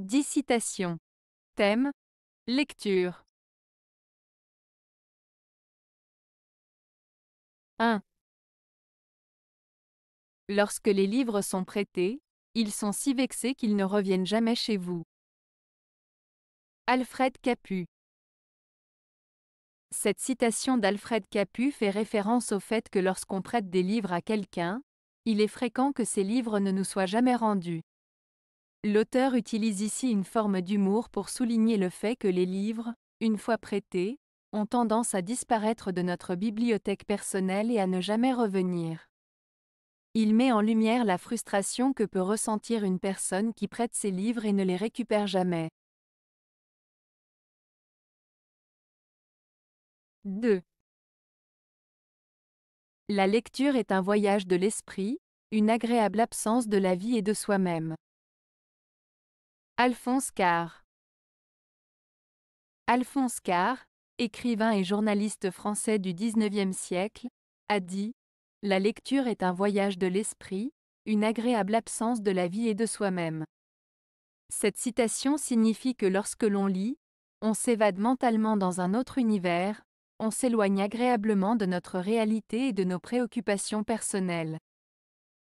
10 citations. Thème Lecture 1. Lorsque les livres sont prêtés, ils sont si vexés qu'ils ne reviennent jamais chez vous. Alfred Capu Cette citation d'Alfred Capu fait référence au fait que lorsqu'on prête des livres à quelqu'un, il est fréquent que ces livres ne nous soient jamais rendus. L'auteur utilise ici une forme d'humour pour souligner le fait que les livres, une fois prêtés, ont tendance à disparaître de notre bibliothèque personnelle et à ne jamais revenir. Il met en lumière la frustration que peut ressentir une personne qui prête ses livres et ne les récupère jamais. 2. La lecture est un voyage de l'esprit, une agréable absence de la vie et de soi-même. Alphonse Carr Alphonse Carr, écrivain et journaliste français du XIXe siècle, a dit La lecture est un voyage de l'esprit, une agréable absence de la vie et de soi-même. Cette citation signifie que lorsque l'on lit, on s'évade mentalement dans un autre univers, on s'éloigne agréablement de notre réalité et de nos préoccupations personnelles.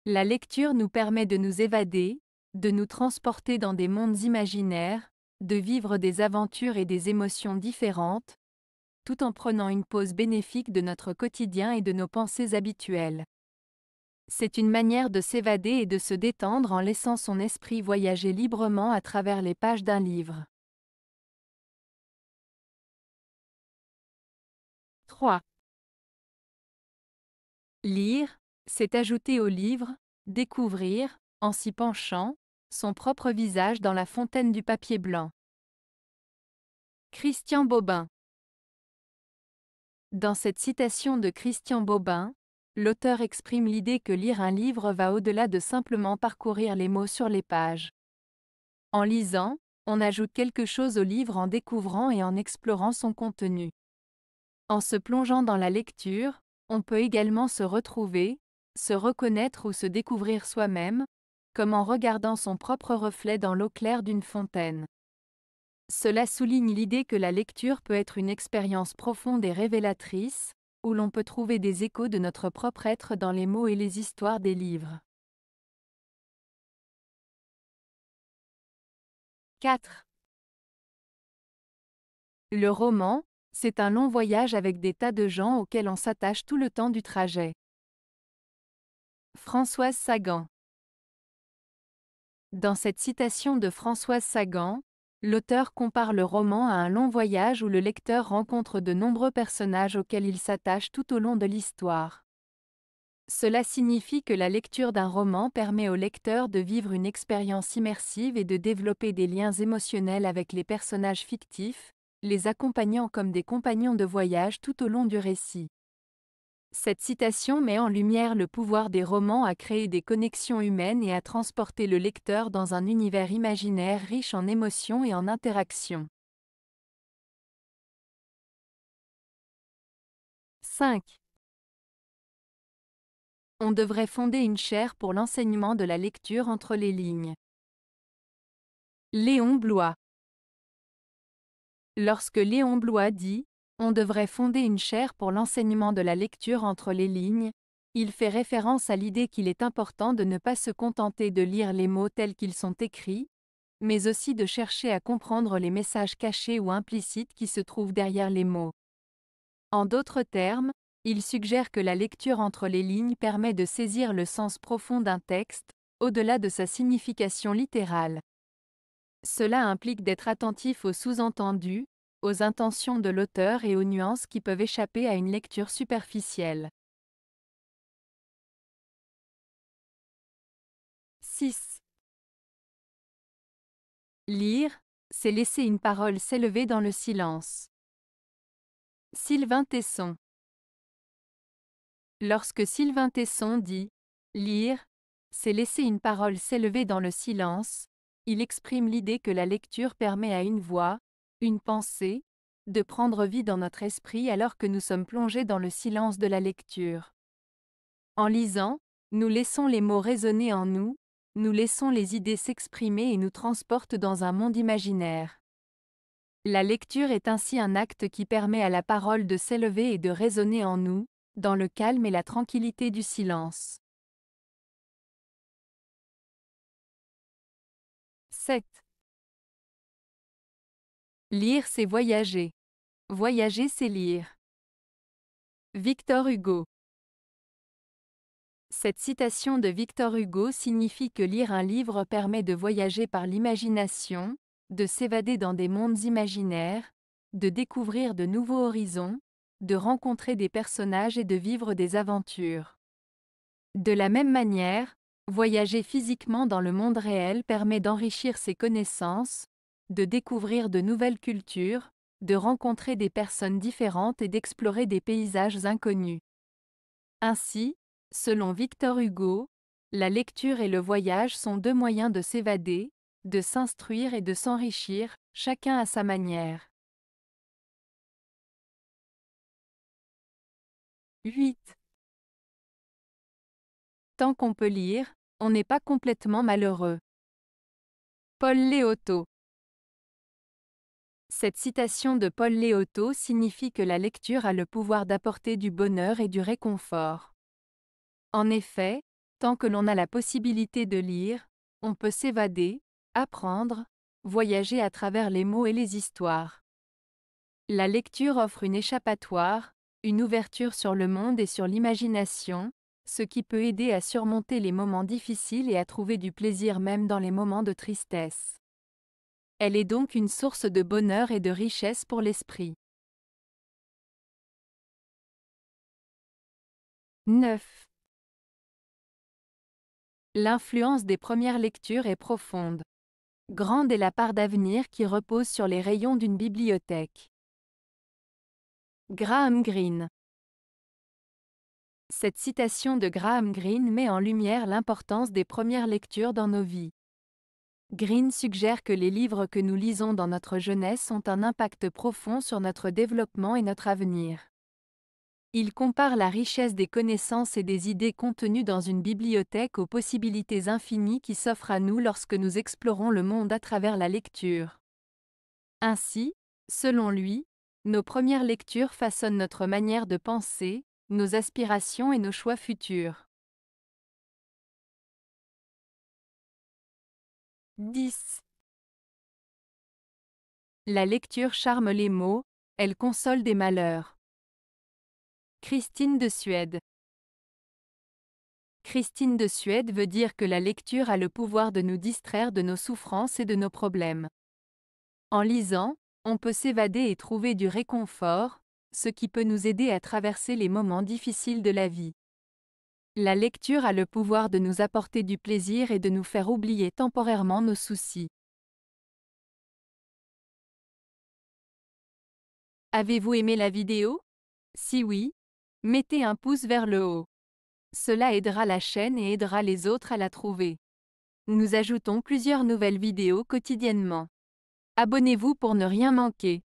La lecture nous permet de nous évader, de nous transporter dans des mondes imaginaires, de vivre des aventures et des émotions différentes, tout en prenant une pause bénéfique de notre quotidien et de nos pensées habituelles. C'est une manière de s'évader et de se détendre en laissant son esprit voyager librement à travers les pages d'un livre. 3. Lire, c'est ajouter au livre, découvrir, en s'y penchant, son propre visage dans la fontaine du papier blanc. Christian Bobin Dans cette citation de Christian Bobin, l'auteur exprime l'idée que lire un livre va au-delà de simplement parcourir les mots sur les pages. En lisant, on ajoute quelque chose au livre en découvrant et en explorant son contenu. En se plongeant dans la lecture, on peut également se retrouver, se reconnaître ou se découvrir soi-même, comme en regardant son propre reflet dans l'eau claire d'une fontaine. Cela souligne l'idée que la lecture peut être une expérience profonde et révélatrice, où l'on peut trouver des échos de notre propre être dans les mots et les histoires des livres. 4. Le roman, c'est un long voyage avec des tas de gens auxquels on s'attache tout le temps du trajet. Françoise Sagan dans cette citation de Françoise Sagan, l'auteur compare le roman à un long voyage où le lecteur rencontre de nombreux personnages auxquels il s'attache tout au long de l'histoire. Cela signifie que la lecture d'un roman permet au lecteur de vivre une expérience immersive et de développer des liens émotionnels avec les personnages fictifs, les accompagnant comme des compagnons de voyage tout au long du récit. Cette citation met en lumière le pouvoir des romans à créer des connexions humaines et à transporter le lecteur dans un univers imaginaire riche en émotions et en interactions. 5. On devrait fonder une chaire pour l'enseignement de la lecture entre les lignes. Léon Blois Lorsque Léon Blois dit on devrait fonder une chaire pour l'enseignement de la lecture entre les lignes. Il fait référence à l'idée qu'il est important de ne pas se contenter de lire les mots tels qu'ils sont écrits, mais aussi de chercher à comprendre les messages cachés ou implicites qui se trouvent derrière les mots. En d'autres termes, il suggère que la lecture entre les lignes permet de saisir le sens profond d'un texte, au-delà de sa signification littérale. Cela implique d'être attentif aux sous-entendus, aux intentions de l'auteur et aux nuances qui peuvent échapper à une lecture superficielle. 6. Lire, c'est laisser une parole s'élever dans le silence. Sylvain Tesson Lorsque Sylvain Tesson dit « lire », c'est laisser une parole s'élever dans le silence, il exprime l'idée que la lecture permet à une voix, une pensée, de prendre vie dans notre esprit alors que nous sommes plongés dans le silence de la lecture. En lisant, nous laissons les mots résonner en nous, nous laissons les idées s'exprimer et nous transportent dans un monde imaginaire. La lecture est ainsi un acte qui permet à la parole de s'élever et de résonner en nous, dans le calme et la tranquillité du silence. 7. Lire, c'est voyager. Voyager, c'est lire. Victor Hugo Cette citation de Victor Hugo signifie que lire un livre permet de voyager par l'imagination, de s'évader dans des mondes imaginaires, de découvrir de nouveaux horizons, de rencontrer des personnages et de vivre des aventures. De la même manière, voyager physiquement dans le monde réel permet d'enrichir ses connaissances, de découvrir de nouvelles cultures, de rencontrer des personnes différentes et d'explorer des paysages inconnus. Ainsi, selon Victor Hugo, la lecture et le voyage sont deux moyens de s'évader, de s'instruire et de s'enrichir, chacun à sa manière. 8. Tant qu'on peut lire, on n'est pas complètement malheureux. Paul Léoto cette citation de Paul Léoto signifie que la lecture a le pouvoir d'apporter du bonheur et du réconfort. En effet, tant que l'on a la possibilité de lire, on peut s'évader, apprendre, voyager à travers les mots et les histoires. La lecture offre une échappatoire, une ouverture sur le monde et sur l'imagination, ce qui peut aider à surmonter les moments difficiles et à trouver du plaisir même dans les moments de tristesse. Elle est donc une source de bonheur et de richesse pour l'esprit. 9. L'influence des premières lectures est profonde. Grande est la part d'avenir qui repose sur les rayons d'une bibliothèque. Graham Greene Cette citation de Graham Greene met en lumière l'importance des premières lectures dans nos vies. Green suggère que les livres que nous lisons dans notre jeunesse ont un impact profond sur notre développement et notre avenir. Il compare la richesse des connaissances et des idées contenues dans une bibliothèque aux possibilités infinies qui s'offrent à nous lorsque nous explorons le monde à travers la lecture. Ainsi, selon lui, nos premières lectures façonnent notre manière de penser, nos aspirations et nos choix futurs. 10. La lecture charme les mots, elle console des malheurs. Christine de Suède Christine de Suède veut dire que la lecture a le pouvoir de nous distraire de nos souffrances et de nos problèmes. En lisant, on peut s'évader et trouver du réconfort, ce qui peut nous aider à traverser les moments difficiles de la vie. La lecture a le pouvoir de nous apporter du plaisir et de nous faire oublier temporairement nos soucis. Avez-vous aimé la vidéo Si oui, mettez un pouce vers le haut. Cela aidera la chaîne et aidera les autres à la trouver. Nous ajoutons plusieurs nouvelles vidéos quotidiennement. Abonnez-vous pour ne rien manquer.